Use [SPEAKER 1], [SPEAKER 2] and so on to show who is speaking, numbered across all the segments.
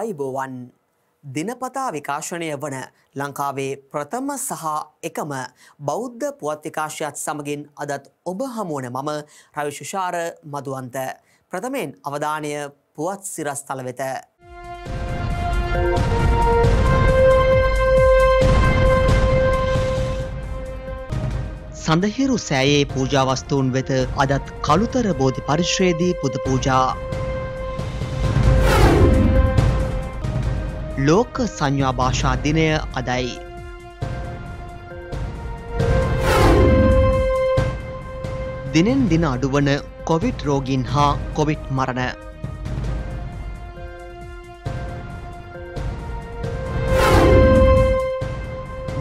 [SPEAKER 1] ආයිබෝවන් දිනපතා විකාශනය වන ලංකාවේ ප්‍රථම සහ එකම බෞද්ධ පුවත් විකාශයත් සමගින් අදත් ඔබ හමුවන මම රවිශුෂාර මදුවන්ත ප්‍රථමයෙන් අවධානය පුවත් සිරස්තල වෙත. සඳහිරු සෑයේ පූජාවස්තුූන් වෙත අදත් කළුතර බෝධි පරිශ්‍රයේදී පුද පූජා. ලෝක සංඥා භාෂා දිනය අදයි. දිනෙන් දින අඩුවන කොවිට් රෝගීන් හා කොවිට් මරණ.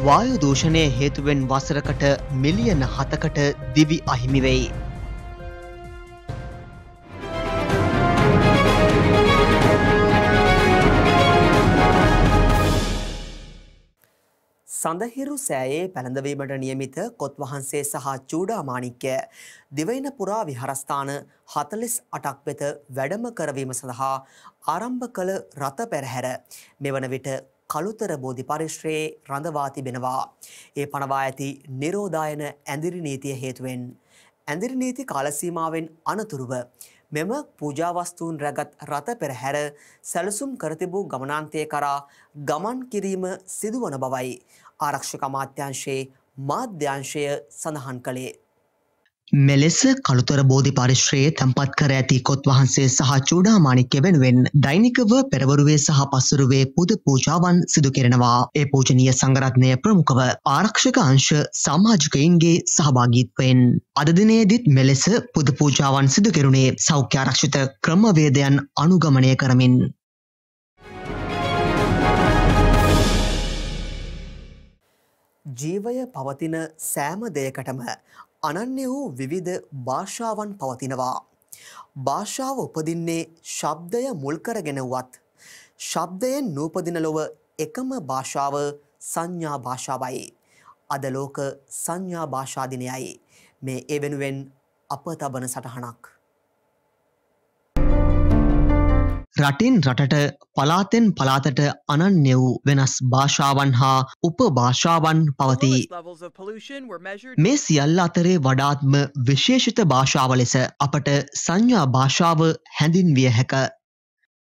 [SPEAKER 1] වායු දූෂණය හේතුවෙන් වසරකට මිලියන හතකට දිවි අහිමිවෙයි. සඳහිරු සෑයේ පැළඳවීමට නියමිත කොත් වහන්සේ සහ චූඩාමාණික්‍ය දිවයින පුරා විහාරස්ථාන හතලිස් අටක් වෙත වැඩම කරවීම සඳහා ආරම්භ කළ රථ පෙරහැර මෙවන විට කළුතර බෝධි පරිශ්‍රයේ රඳවා තිබෙනවා. ඒ පනවා ඇති නිරෝධායන ඇඳිරි නීතිය හේතුවෙන්. ඇඳිරි නීති කාලසීමාවෙන් අනතුරුව මෙම පූජාවස්තුූන් රැගත් රථ පෙරහැර සැලසුම් කරතිබූ ගමනාන්තය කරා ගමන් කිරීම සිදුවන බවයි. ආරක්ෂක මාත්‍යංශයේ මාධ්‍යංශය සඳහන් කළේ. මෙලෙස කළුතර බෝධි පරිශ්‍රයේ තැන්පත් කර ඇති කොත් වහන්සේ සහ චූඩාමාණික්‍ය වෙනුවෙන් දෛනිකව පෙරවරුවේ සහ පසුරුවේ පුද පූජාවන් සිදු කෙරෙනවා. ඒ පූජනීය සංගරත්නය ප්‍රමුඛව ආරක්ෂක අංශ සමාජිකයින්ගේ සහභාගීත්වයෙන්. අද දිනේදීත් මෙලෙස පුද පූජාවන් සිදු කෙරුණේ සෞඛ්‍ය ආරක්ෂිත ක්‍රමවේදයන් අනුගමනය කරමින්. ජීවය පවතින සෑම දෙයකටම අනන්‍ය වූ විවිධ භාෂාවන් පවතිනවා. භාෂාව උපදින්නේ ශබ්දය මුල්කරගෙනවත්. ශබ්දයෙන් නූපදින ලොව එකම භාෂාව සංඥා භාෂාවයි. අද ලෝක සංඥා භාෂාදිනයයි. මේ එවෙනුවෙන් අප තබන සටහනක්. රටින් රටට පලාතෙන් පලාතට අනන්‍ය වූ වෙනස් භාෂාවන් හා උපභාෂාවන් පවතී. මේ සියල්ල අතරේ වඩාත්ම විශේෂිත භාෂාව ලෙස අපට සංඥා භාෂාව හැඳින්විය හැක.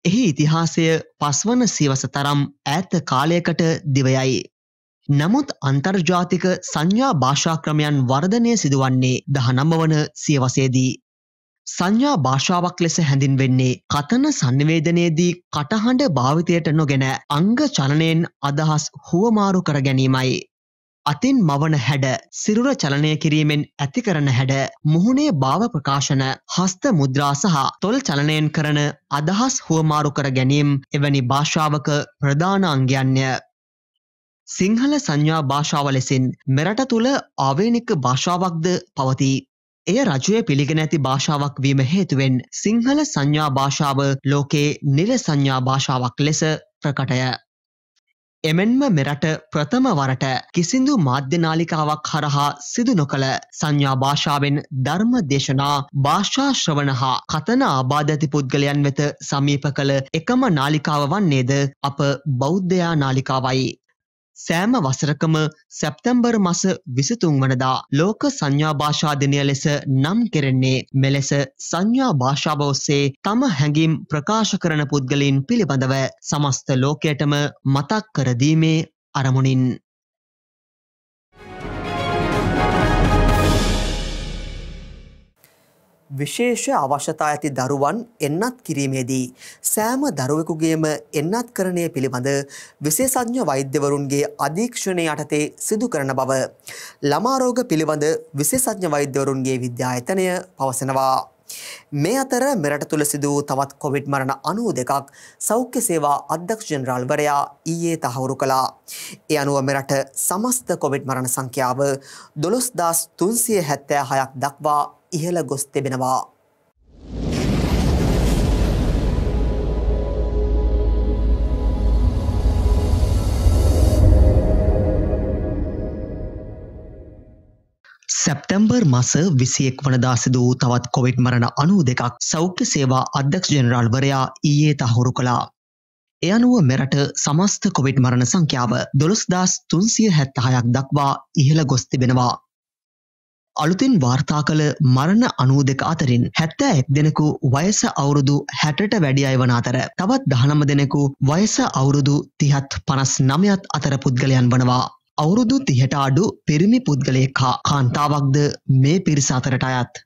[SPEAKER 1] එහි ඉතිහාසය පස්වන සිවස තරම් ඈත කාලයකට දිවයයි. නමුත් අන්තර්ජාතික සංඥා භාෂාක්‍රමයන් වර්ධනය සිදුවන්නේ දහනම්බවන සියවසේදී. සංඥා භාෂාවක් ලෙස හැඳින්වෙන්නේ කතන සන්නිවේදනයේදී කටහඬ භාවිතයට නොගෙන අංග චලනයෙන් අදහස් හුවමාරු කර ගැනීමයි. අතින් මවන හැඩ සිරුර චලනය කිරීමෙන් ඇති කරන හැඩ මුහුණේ භාව ප්‍රකාශන හස්ත මුද්‍රා සහ තොල් චලනයෙන් කරන අදහස් හුවමාරු කර ගැනීම් එවැනි භාෂාවක ප්‍රධාන අංගයන්ය. සිංහල සංඥා භාෂාව ලෙසින් මෙරට තුළ ආවේනික භාෂාවක්ද පවතිී. එය රජය පිළිගෙන ඇති භාෂාවක් වීම හේතුවෙන් සිංහල සංඥා භාෂාව ලෝකයේ නිල සංඥා භාෂාවක් ලෙස ප්‍රකටය. එමෙන්ම මෙරට ප්‍රථම වරට කිසිදු මාධ්‍යනාලිකාවක් හරහා සිදු නොකළ සංඥා භාෂාවෙන් ධර්ම දේශනා භාෂාශ්‍රවණ හා කතන ආබාධඇති පුද්ගලයන් වෙත සමීප කළ එකම නාලිකාව වන්නේද අප බෞද්ධයා නාලිකාවයි. සෑම වසරකම සැප්තැම්බර් මස විසිතුන් වනදා ලෝක සංඥා භාෂා දිනය ලෙස නම් කෙරෙන්නේ මෙලෙස සංඥා භාෂාව ඔස්සේ තම හැඟීම් ප්‍රකාශ කරන පුද්ගලින් පිළිබඳව සමස්ත ලෝකයටම මතක් කරදීමේ අරමුණින් විශේෂ අවශ්‍යතා ඇති දරුවන් එන්නත් කිරීමේදී සෑම දරුවෙකුගේම එන්නත්කරණය පිළිබඳ විශේෂඥ වෛද්‍යවරුන්ගේ අධීක්ෂණය යටතේ සිදු කරන බව ළමාරෝග පිළිබඳ විශේෂඥ වෛද්‍යවරුන්ගේ විද්‍යායතනය පවසනවා. මේ අතර මෙරට තුළ සිදු වූ තවත් කොවිඩ් මරණ අනුව දෙකක් සෞඛ්‍ය සේවා අධ්‍යක්ෂ ජනරාල්වරයා ඊයේ තහවුරු කළා. ඒ අනුව මෙරට සමස්ත කොවිඩ් මරණ සංඛ්‍යාව දොළොස්දස් තුන්සිය හැත්තෑ හයක් දක්වා ඉහළ ගොස් තිබෙනවා. සැප්තැම්බර් මස විසියෙක් වනදා සිදු වූ තවත් කොවිඩ් මරණ අනූ දෙකක් සෞඛ්‍ය සේවා අධ්‍යක්ෂ ජනරාල්වරයා ඊයේ තහවුරු කළා. එ අනුව මෙරට සමස්ත කොවිඩ් මරණ සංඛ්‍යාව දොළොස්දස් තුන්සිය හැත්තහයක් දක්වා ඉහළ ගොස් තිබෙනවා. අලුතින් වාර්තා කළ මරණ අනූ දෙක අතරින් හැත්තෑ එක් දෙනෙකු වයස අවුරුදු හැටට වැඩි අය වන අතර තවත් දහනම දෙනෙකු වයස අවුරුදු තිහත් පනස් නමයත් අතර පුද්ගලයන් වනවා. අවුරුදු තිහට අඩු පිරිමි පුද්ගලයෙක් හා කාන්තාවක්ද මේ පිරිස අතරට අයත්.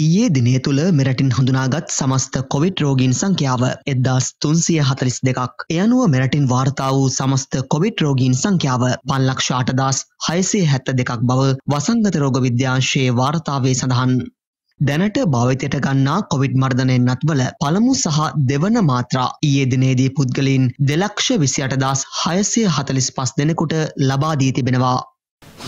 [SPEAKER 1] ඊයේ දිනේ තුළ මෙරටින් හඳුනාගත් සමස්ත කොවිට් රෝගීන් සංඛ්‍යාව එද්දාස් තුන්සිය හතලිස් දෙකක්. එයනුව මෙරටින් වාර්තා වූ සමස්ත කොවිට් රෝගීන් සංඛ්‍යාව පන්ලක්ෂාටදස් හයසේ හැත්ත දෙකක් බව වසංගත රෝග විද්‍යාංශයේ වාර්තාවේ සඳහන්. දැනට භාවිතයට ගන්නා කොවිඩ් මර්ධනයෙන් නත්වල පළමු සහ දෙවන මාත්‍රා ඊයේ දිනේදී පුද්ගලින් දෙලක්ෂ විසියටදස් හයසය හතලිස් පස් දෙනෙකුට ලබාදී තිබෙනවා.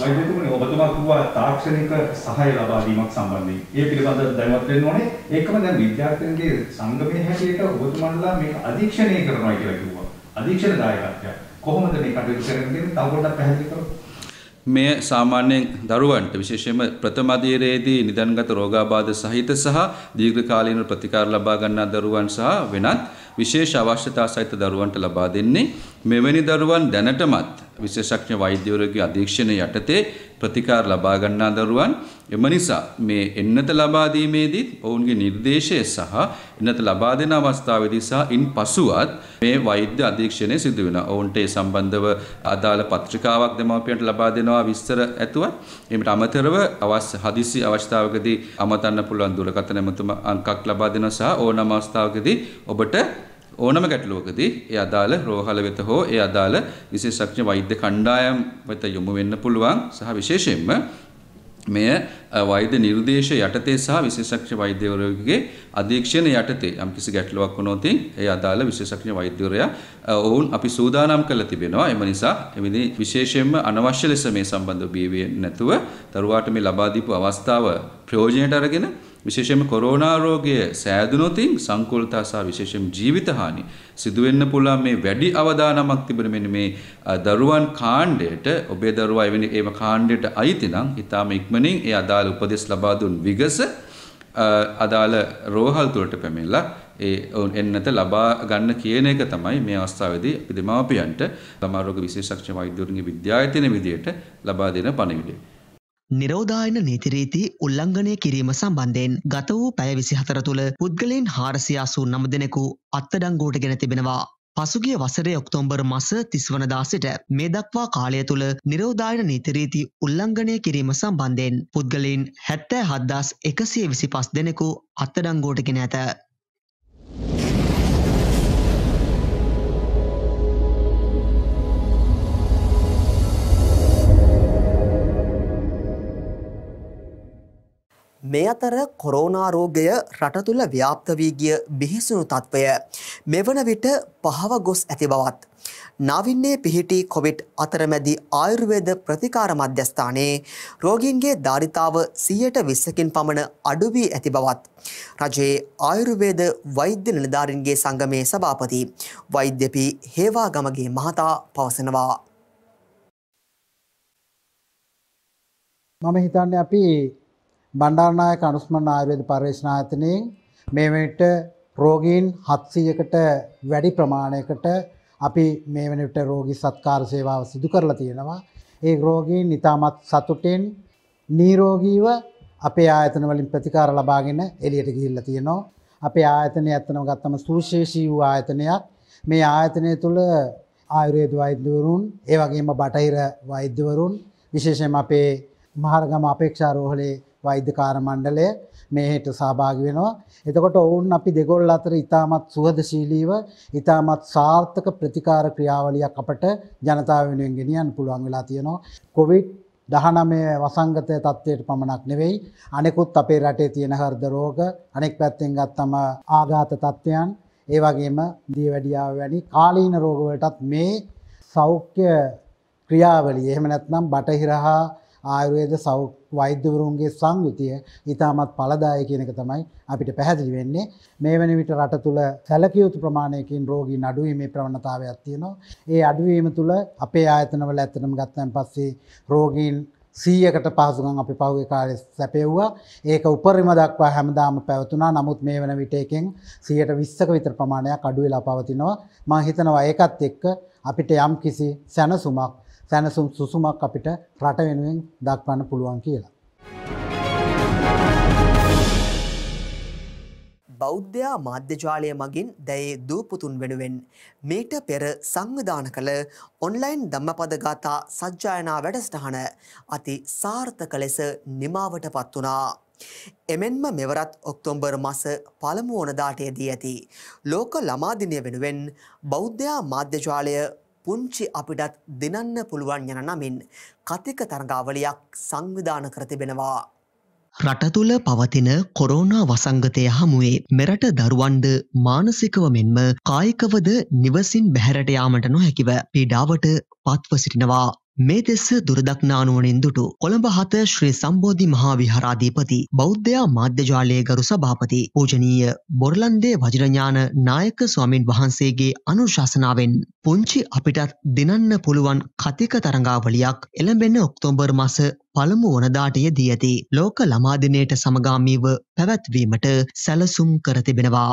[SPEAKER 2] වෛද්‍යතුමනි ඔබතුමා කිව්වා තාක්ෂණික සහාය ලබා දීමක් සම්බන්ධයෙන්. ඒ පිළිබඳව දැනුවත් වෙන්න ඕනේ. ඒකම දැන් විද්‍යාර්ථීන්ගේ සංගමයේ හැටියට ඔබතුමන්ලා මේක අධීක්ෂණය කරනවා කියලා කිව්වා. අධීක්ෂණ දායකත්වය. කොහොමද මේ කටයුතු කරන්නේ? තව පොඩ්ඩක් පැහැදිලි කරන්න. මෙය සාමාන්‍යයෙන් දරුවන්ට විශේෂයෙන්ම ප්‍රථම අධීරයේදී නිදන්ගත රෝගාබාධ සහිත සහ දීර්ඝකාලීන ප්‍රතිකාර ලබා ගන්නා දරුවන් සහ වෙනත් විශේෂ අවශ්‍යතා සහිත දරුවන්ට ලබා දෙන්නේ මෙවැනි දරුවන් දැනටමත් විශේෂඥ වෛද්‍යවරයෙකුගේ අධීක්ෂණය යටතේ ප්‍රතිකාර ලබා ගන්නා දරුවන් එම නිසා මේ එන්නත ලබා දීමේදීත් ඔවුන්ගේ නිර්දේශය සහ එන්නත ලබා දෙන අවස්ථාවේදී සහ ඉන් පසුවත් මේ වෛද්‍ය අධීක්ෂණය සිදු වෙනවා. ඔවුන්ට ඒ සම්බන්ධව අදාළ පත්‍රිකාවක් දෙමාපියන්ට ලබා දෙනවා විස්තර ඇතුවත් එමට අමතරව අවශ්‍ය හදිසි අවස්ථාවකදී අමතන්න පුළුවන් දුරකථන ඇමතුම අංකක් ලබා දෙනවා සහ ඕනම අවස්ථාවකදී ඔබට ඕනම ගැටලුවකදී ඒ අදාළ රෝහල වෙත හෝ ඒ අදාළ විශේෂඥ වෛද්‍ය කණ්ඩායම් වෙත යොමු වෙන්න පුළුවන් සහ විශේෂයෙන්ම මෙය වෛද්‍ය නිර්දේශ යටතේ සහ විශේෂඥ වෛද්‍යවරයෙකුගේ අධීක්ෂණය යටතේ යම්කිසි ගැටලුවක් වුණොත් ඒ අදාළ විශේෂඥ වෛද්‍යවරයා ඔවුන් අපි සූදානම් කරලා තිබෙනවා. එම නිසා එවිදී විශේෂයෙන්ම අනවශ්‍ය ලෙස මේ සම්බන්ධව බිය නැතුව දරුවාට මේ ලබා අවස්ථාව ප්‍රයෝජනයට අරගෙන විශේෂයෙන්ම කොරෝනා රෝගය සෑදුනොතින් සංකූලතා සහ විශේෂයෙන් ජීවිත හානි සිදු වෙන්න පුළුවන් මේ වැඩි අවදානමක් තිබෙන මෙන්න මේ දරුවන් කාණ්ඩයට ඔබේ දරුවා එවැනි ඒව කාණ්ඩයට අයිති නම් ඊටාම ඉක්මනින් ඒ අදාළ උපදෙස් ලබා දුන් විගස අදාළ රෝහල් තුලට පැමිණලා ඒ එන්නත ලබා ගන්න කියන එක තමයි මේ අවස්ථාවේදී අපි දෙමාපියන්ට ළමා රෝග විශේෂඥ වෛද්‍යවරුන්ගේ විද්‍යායතන විදියට ලබා දෙන පණිවිඩය.
[SPEAKER 1] නිරෝධායන නීතිරීති උල්ලංඝනය කිරීම සම්බන්ධයෙන් ගත වූ පැය විසිහතර තුළ පුද්ගලයන් හාරසියාසූ නම දෙනෙකු අත්තඩංගෝට ගෙන තිබෙනවා. පසුගිය වසරේ ඔක්තෝම්බර් මස තිස්වනදා සිට මේ දක්වා කාලය තුළ නිරෝධායන නීතිරීති උල්ලංඝනය කිරීම සම්බන්ධයෙන් පුද්ගලයින් හැත්තෑ හද්දාස් එකසිය විසි පස් දෙනෙකු අත්තඩංගෝටගෙන ඇත. මේ අතර කොරෝනා රෝගය රට තුළ ව්‍යාප්ත වී ගිය බිහිසුණු තත්ත්වය මෙවන විට පහව ගොස් ඇති බවත් නවින්නේ පිහිටි කොවිඩ් අතරමැදි ආයුර්වේද ප්‍රතිකාර මධ්‍යස්ථානයේ රෝගීන්ගේ ධාරිතාව 120කින් පමණ අඩු වී ඇති බවත් රජයේ ආයුර්වේද වෛද්‍ය නිලධාරීන්ගේ සංගමේ සභාපති වෛද්‍ය පී හේවාගමගේ මහතා පවසනවා
[SPEAKER 3] මම හිතන්නේ අපි බණ්ඩාරනායක අනුස්මරණ ආයුර්වේද පර්යේෂණායතනයෙන් මේ වෙනට රෝගීන් 700කට වැඩි ප්‍රමාණයකට අපි මේ වෙනට රෝගී සත්කාර සේවාව සිදු කරලා තියෙනවා. ඒ රෝගීන් ඊටමත් සතුටින් නිරෝගීව අපේ ආයතන වලින් ප්‍රතිකාර ලබාගෙන එළියට ගිහිල්ලා තියෙනවා. අපේ ආයතනය ඇත්තම ගත්තම සුවිශේෂී වූ ආයතනයක්. මේ ආයතනය තුළ ආයුර්වේද වෛද්‍යවරුන්, ඒ වගේම බටහිර වෛද්‍යවරුන් විශේෂයෙන් අපේ මහරගම අපේක්ෂා රෝහලේ වෛද්‍යකාර මණ්ඩලය මේ හේට සහභාගි වෙනවා. එතකොට ඔවුන් අපි දෙගොල්ල අතර ඉතාමත් සුහදශීලීව ඉතාමත් සාර්ථක ප්‍රතිකාර ක්‍රියාවලියක් අපට ජනතාව වෙනුවෙන් ගෙනියන්න පුළුවන් වෙලා තියෙනවා. කොවිඩ් 19 වසංගත තත්ත්වයට පමණක් නෙවෙයි අනෙකුත් අපේ රටේ තියෙන හෘද රෝග අනෙක් පැත්තෙන් ගත්තම ආඝාත තත්ත්වයන් ඒ වගේම දීවැඩියාව වැනි කාලීන රෝග වලටත් මේ සෞඛ්‍ය ක්‍රියාවලිය එහෙම නැත්නම් බටහිර හා ආයුර්වේද සෞඛ්‍ය වෛද්‍යවරුන්ගේ සංයුතිය ඉතාමත් පලදාය කියනක තමයි අපිට පැහැදිලි වෙන්නේ මේ වන විට රට තුළ සැලකයුතු ප්‍රමාණයකින් රෝගී නඩුවීමේ ප්‍රවණතාවයක් තියෙනවා. ඒ අඩුවීම තුළ අපේ ආයතනවල ඇත්තනම් ගත්තන් පස්සේ රෝගීන් සීයකට පහසුගන් අපි පහුගේ කාලෙ සැපෙව්වා ඒක උපරිම දක්වා හැමදාම පැවතුනා නමුත් මේ වන විටයකෙන් සියයට විස්සක විතර ප්‍රමාණයක් අඩුවෙලා පවතිනවා මං හිතනවා ඒකත් එක්ක අපිට යම් කිසි සැනසුමක් සැනසුම් සුසුමක් අපිට රට වෙනුවෙන් දක්වන්න පුළුවන් කියලා.
[SPEAKER 1] බෞද්ධයා මාධ්‍යජාලය මගින් දැයේ දූපුතුන් වෙනුවෙන් මේට පෙර සංවිධාන කළ ඔන්ලයින් ධම්මපදගාතා සජ්ජායනා වැඩස්ටහන අති සාර්ථක ලෙස නිමාවට පත් වනා. එමෙන්ම මෙවරත් ඔක්තෝම්බර් මස පළමුුවනදාටයදී ඇති. ලෝක ළමාදිනය වෙනුවෙන් බෞද්ධයා මාධ්‍යජාලය පුංචි අපිටත් දෙනන්න පුළුවන් යන නමින් කතික තරගාවලියක් සංවිධාන කර තිබෙනවා. රට තුළ පවතින කොරෝනා වසංගතය හමුවේ මෙරට දරුවන්ද මානසිකව මෙන්ම කායිකවද නිවසින් බැහැරට යාමට නොහැකිව පීඩාවට පත්ව සිටිනවා. මේ දෙස දුරදක්නානුවනින් දුටු කොළඹ හත ශ්‍රී සම්බෝධි මහා විහාරාධීපති බෞද්ධයා මාධ්‍යජාලයේ ගරු සභාපති පූජනීය බොරලන්දේ වජිරඥාන නායක ස්වාමින් වහන්සේගේ අනුශාසනාවෙන් පුංචි අපිටත් දිනන්න පුළුවන් කතික තරඟාවලියක් එළඹෙන ඔක්තෝබර් මස පළමු වනදාටය දී ඇති ලෝක ළමාදිනයට සමගාමීව පැවැත්වීමට සැලසුම් කර තිබෙනවා.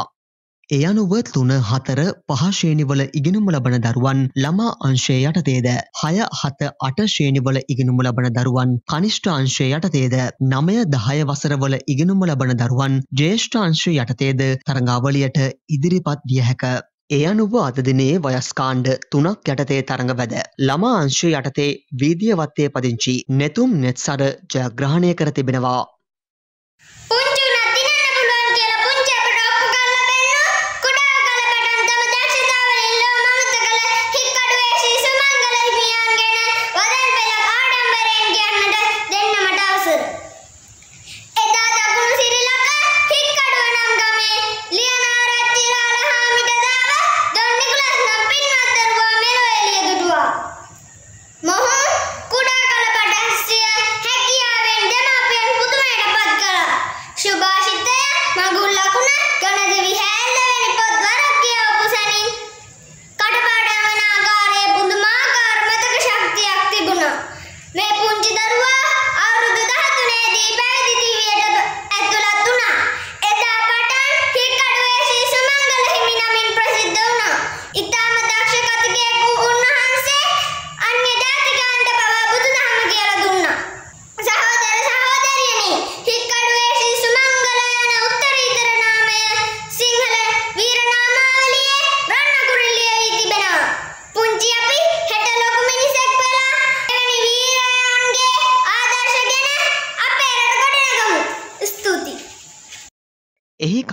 [SPEAKER 1] ඒ අනුව තුන හතර පහශ්‍රේණිවල ඉගෙනුම ලබන දරුවන් ළමා අංශය යටතේද. හය හත අට ශ්‍රේණිවල ඉගෙනුම ලබන දරුවන් කනිෂ්ඨ අංශය යටතේද. නමය දහය වසරවල ඉගෙනුම ලබන දරුවන් ජේෂ්ඨ අංශය යටතේද තරඟාවලියට ඉදිරිපත් විය හැක. ඒ අනුව අදදිනේ වයස්කාණ්ඩ තුනක් යටතේ තරඟ වැද. ළමා අංශය යටතේ වීදියවත්තේ පදිංචි නැතුම් නෙත්සර ජයග්‍රහණය කර තිබෙනවා.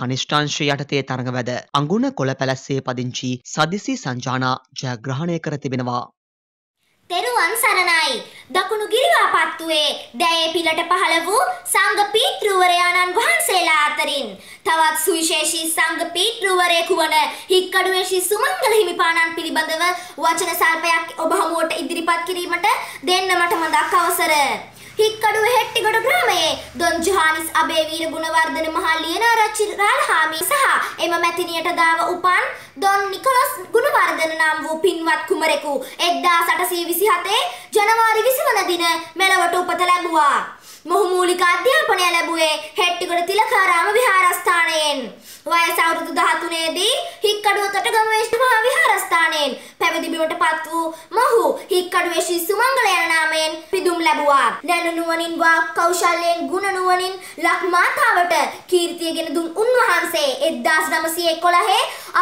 [SPEAKER 1] කනිෂ්ඨංශ යටතේ තරඟවැද අඟුණ කොළ පැලස්සේ පදිංචි සදිසි සංජානා ජයග්‍රහණය කර තිබෙනවා.
[SPEAKER 4] තෙරුවන් සරණයි දකුණු ගිරිවාපත් වූයේ දැයේ පිලට පහළ වූ සංඝ පීත්‍රවරයාණන් වහන්සේලා අතරින් තවත් සුවිශේෂී සංඝ පීත්‍රවරයෙකු වන හික්කඩුවේ ශ්‍රී සුමංගල හිමිපාණන් පිළිබඳව වචන සල්පයක් ඔබ හමුවට ඉදිරිපත් කිරීමට දෙන්න මට මදක් අවසර හික්කඩුව හෙට්ටිගොඩ ග්‍රාමයේ දොන් ජොහානිස් අබේවීර ගුණවර්ධන මහා ලියනාරච්චි රාල්හාමි සහ එම මැතිනියට දාව උපන් දොන් නිකොලස් ගුණවර්ධන නම් වූ පින්වත් කුමරෙකු 1827 ජනවාරි 20 වන දින මෙලවට උපත ලැබුවා. මොහු මූලික අධ්‍යාපනය ලැබුවේ හෙට්ටිගොඩ තිලකාරාම විහාරස්ථානයෙන්. වයස අවුරුදු 13 දී හික්කඩුව තොටගම විශ්ව මහා විහාරස්ථානයෙන් පැවිදි බිමට පත් වූ හික්කඩුවේශී සුමංගල යන නාමයෙන් පිදුම් ලැබුවා. දැන නුවණින් වා කෞශල්‍යයෙන් ගුණ නුවණින් ලක්මාතාවට කීර්තිය ගෙන දුන් උන්වහන්සේ 1911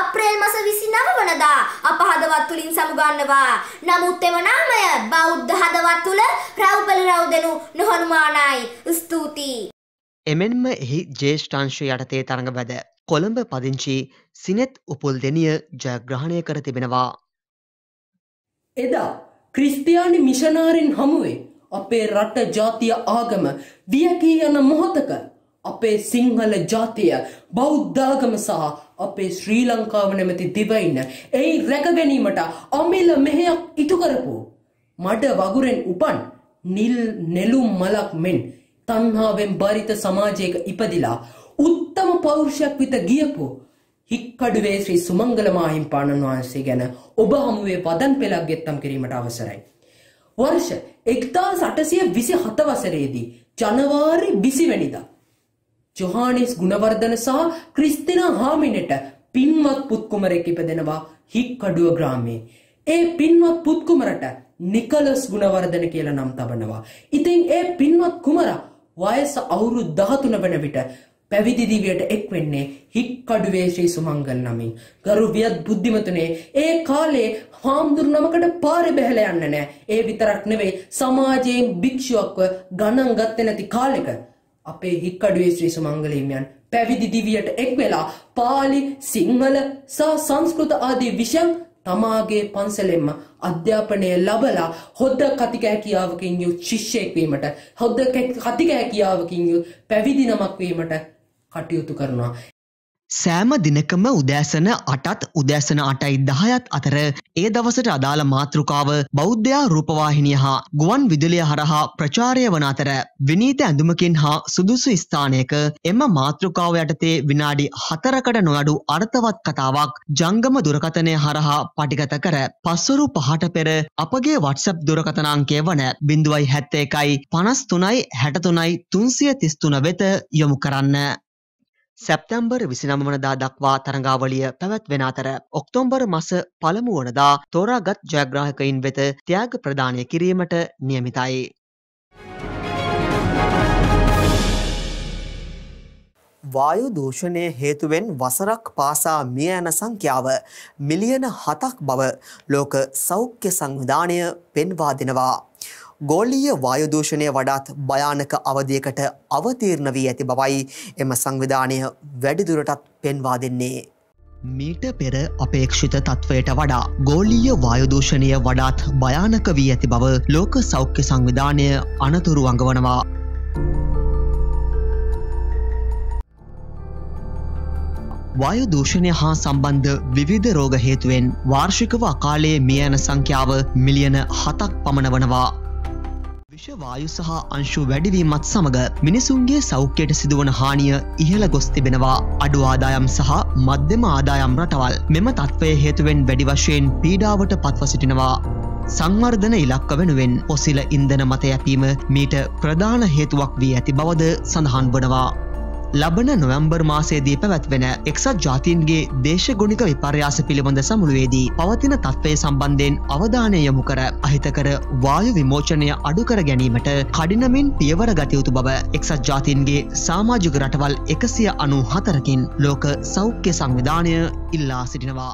[SPEAKER 4] අප්‍රේල් මාස 29 වනදා අපහදවත් තුලින් සමුගන්නවා. නමුත් එම නාමය බෞද්ධ හදවත් තුල රවුපල රවු දෙනු නොහනුමානයි.
[SPEAKER 2] ස්තුතියි.
[SPEAKER 1] එමෙන්ම එහි ජේෂ්ඨංශ යටතේ තරඟ බැද කොළඹ පදිංචි සිනෙත් උපුල් දෙනිය ජයග්‍රහණය කර තිබෙනවා.
[SPEAKER 5] එදා ක්‍රිස්තියානි මිෂනාරෙන් හමුවේ අපේ රට ජාතිය ආගම වියකී යන මොහොතක අපේ සිංහල ජාතිය බෞද්ධාගම සහ අපේ ශ්‍රී ලංකාව නැමැති දිවයින එයි රැකගැනීමට අමිල මෙහෙයක් ඉටු කරපු මඩ වගුරෙන් උපන් නිල් නෙළුම් මලක් මෙන් තණ්හාවෙන් බරිත සමාජයක ඉපදිලා උත්තම පෞරුෂයක් විත ගියපු හික්කඩුවේ ශ්‍රී සුමංගල මාහිම්පාණන් වහන්සේ ගැන ඔබ හමුවේ වදන් පෙළක් ගෙත්තම් කිරීමට අවසරයි. වර්ෂ එක්තා සටසිය විසි හතවසරේදී ජනවාරි බිසිවැනිදා. ජොහානිස් ගුණවර්ධන සහ ක්‍රිස්තින හාමිනට පින්වත් පුත්කුමරෙක් ඉපදෙනවා හික්කඩුව ග්‍රාමයේ. ඒ පින්වත් පුත්කුමරට නිකලස් ගුණවර්ධන කියලා නම් තබනවා. ඉතින් ඒ පින්වත් කුමර වයස අවුරුදු 13 වෙන විට පැවිදි දිවියට එක් වෙන්නේ හික්කඩුවේ ශ්‍රී සුමංගල් නමින්. ගරු වියත් බුද්ධිමතුනේ ඒ කාලේ හාමුදුරු නමකට පාරේ බැහැලා යන්න නෑ. ඒ විතරක් නෙවෙයි සමාජයෙන් භික්ෂුවක්ව ගණන් ගත්තේ නැති කාලෙක අපේ හික්කඩුවේ ශ්‍රී සුමංගල හිමියන් පැවිදි දිවියට එක් වෙලා පාලි සිංහල සහ සංස්කෘත ආදී විෂයන් තමාගේ පන්සලෙන්ම අධ්‍යාපනය ලබලා හොද්ද කතික හැකියාවකින් යුත් ශිෂ්‍යෙක් වීමට හොද්ද කතික හැකියාවකින් යුත් පැවිදි නමක් වීමට කටයුතු කරනවා.
[SPEAKER 1] සෑම දිනකම උදෑසන අටත් උදෑසන අටයි දහයත් අතර ඒ දවසට අදාළ මාතෘකාව බෞද්ධයා රූපවාහිනිය හා ගුවන් විදුලිය හරහා ප්‍රචාරය වන අතර විනීත ඇඳුමකින් හා සුදුසු ස්ථානයක එම මාතෘකාව යටතේ විනාඩි හතරකට නොයඩු අර්ථවත් කතාවක් ජංගම දුරකතනය හරහා පටිගත කර පස්සුරු පහට පෙර අපගේ වටසප් දුරකතනාංකය වන බිඳුවයි හැත්ත එකයි පනස් තුනයි හැටතුනයි තුන්සිය තිස්තුන වෙත යොමු කරන්න. සැප්තැම්බර් විසිනම වනදා දක්වා තරඟාවලිය පැවැත්වෙන අතර ඔක්තෝම්බර් මස පළමුුවනදා තෝරාගත් ජයග්‍රාහකයින් වෙත ත්‍යයාග ප්‍රධානය කිරීමට නියමිතයි. වායු දූෂණය හේතුවෙන් වසරක් පාසා මිය යන සංඛ්‍යාව මිලියන හතක් බව ලෝක සෞඛ්‍ය සංවිධානය පෙන්වා දෙනවා. ගෝලීය වායු දූෂණය වඩාත් භයානක අවධියකට අවතීර්ණ වී ඇති බවයි එම සංවිධානය වැඩිදුරටත් පෙන්වා දෙන්නේ. මීට පෙර අපේක්ෂිත තත්ත්වයට වඩා ගෝලීය වායුදූෂණය වඩාත් භයානක වී ඇති බව ලෝක සෞඛ්‍ය සංවිධානය අනතුරු අඟවනවා. වායු දූෂණය හා සම්බන්ධ විවිධ රෝග හේතුවෙන් වාර්ෂිකව අකාලයේ මිය යන සංඛ්‍යාව මිලියන හතක් පමණ වනවා විෂවායු සහ අංශු වැඩිවීමත් සමඟ මිනිසුන්ගේ සෞඛ්‍යයට සිදුවන හානිය ඉහළ ගොස් තිබෙනවා අඩු ආදායම් සහ මධ්‍යම ආදායම් රටවල් මෙම තත්ත්වය හේතුවෙන් වැඩි වශයෙන් පීඩාවට පත්ව සිටිනවා. සංවර්ධන ඉලක්ක වෙනුවෙන් පොසිල ඉන්දන මත යැපීම මීට ප්‍රධාන හේතුවක් වී ඇති බවද සඳහන් වනවා. ලබන නොවම්බර් මාසේදී පැවැත්වෙන එක්සත් ජාතින්ගේ දේශගුණික විපර්යාස පිළිබඳ සමුළුවේදී පවතින තත්ත්වය සම්බන්ධයෙන් අවධානය යොමු කර අහිතකර වායු විමෝචනය අඩුකර ගැනීමට කඩිනමින් පියවර ගතයුතු බව එක්සත් ජාතින්ගේ සාමාජික රටවල් එකසිය අනු හතරකින් ලෝක සෞඛ්‍ය සංවිධානය ඉල්ලා සිටිනවා.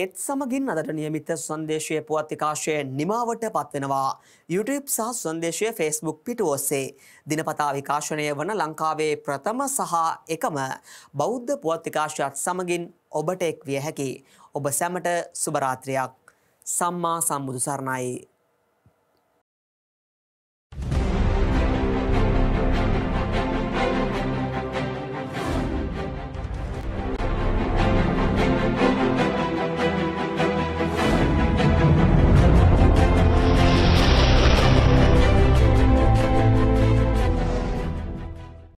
[SPEAKER 1] ඒත් සමගින් අදට නියමිත සන්දේශය පුවත්තිකාශය නිමාවට පත්වෙනවා. YouTube සහ සන්දේශය ෆස්බුක් පිටුවෝසේ. දිනපතා විකාශනය වන ලංකාවේ ප්‍රථම සහ එකම බෞද්ධ පුවත්තිකාශයත් සමගින් ඔබට එක් විය හැකි. ඔබ සැමට සුභරාත්‍රයක් සම්මා සම්බුදු සරණයි.